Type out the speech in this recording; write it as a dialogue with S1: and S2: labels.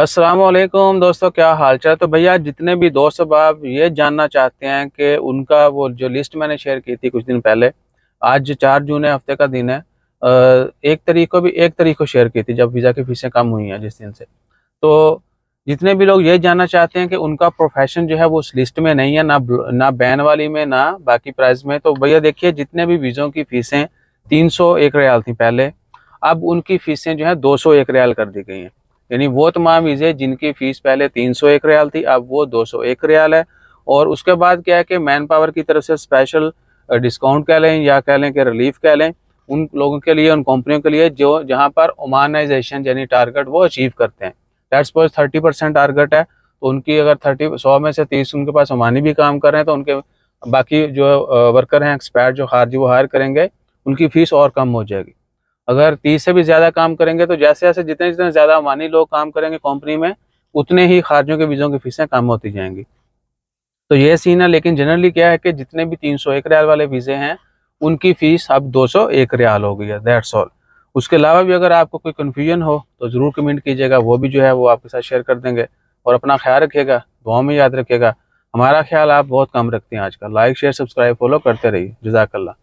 S1: असलकुम दोस्तों क्या हाल चाल तो भैया जितने भी दोस्त अब आप ये जानना चाहते हैं कि उनका वो जो लिस्ट मैंने शेयर की थी कुछ दिन पहले आज चार जून है हफ्ते का दिन है एक तरीक़ को भी एक तरीक़ को शेयर की थी जब वीज़ा की फीसें कम हुई हैं जिस दिन से तो जितने भी लोग ये जानना चाहते हैं कि उनका प्रोफेशन जो है वो उस लिस्ट में नहीं है ना ना बैन वाली में ना बाकी प्राइस में तो भैया देखिए जितने भी वीज़ों की फ़ीसें तीन सौ एक रियाल थी पहले अब उनकी फ़ीसें जो है दो सौ एक रियाल कर दी गई हैं यानी वो तमाम वीज़े जिनकी फ़ीस पहले तीन सौ एक रियाल थी अब वो दो सौ एक रियाल है और उसके बाद क्या है कि मैन पावर की तरफ से स्पेशल डिस्काउंट कह लें या कह लें कि रिलीफ कह लें उन लोगों के लिए उन कंपनियों के लिए जो जहाँ पर ओमानाइजेशन यानी टारगेट वो अचीव करते हैं let's suppose thirty percent target है तो उनकी अगर थर्टी सौ में से तीस उनके पास ओमानी भी काम कर रहे हैं तो उनके बाकी जो वर्कर हैं एक्सपायर जो हार जो वो हायर करेंगे उनकी फ़ीस और कम हो जाएगी अगर तीस से भी ज़्यादा काम करेंगे तो जैसे जैसे जितने जितने ज़्यादा मानी लोग काम करेंगे कंपनी में उतने ही खारजों के बीजों की फीसें कम होती जाएंगी तो ये सीन है लेकिन जनरली क्या है कि जितने भी तीन सौ एक रियाल वाले वीज़े हैं उनकी फ़ीस अब दो सौ एक रियाल हो गई है दैट्स ऑल उसके अलावा भी अगर आपको कोई कन्फ्यूजन हो तो ज़रूर कमेंट कीजिएगा वो भी जो है वो आपके साथ शेयर कर देंगे और अपना ख्याल रखिएगा दुआ में याद रखिएगा हमारा ख्याल आप बहुत कम रखते हैं आज का लाइक शेयर सब्सक्राइब फॉलो करते रहिए जजाकल्ला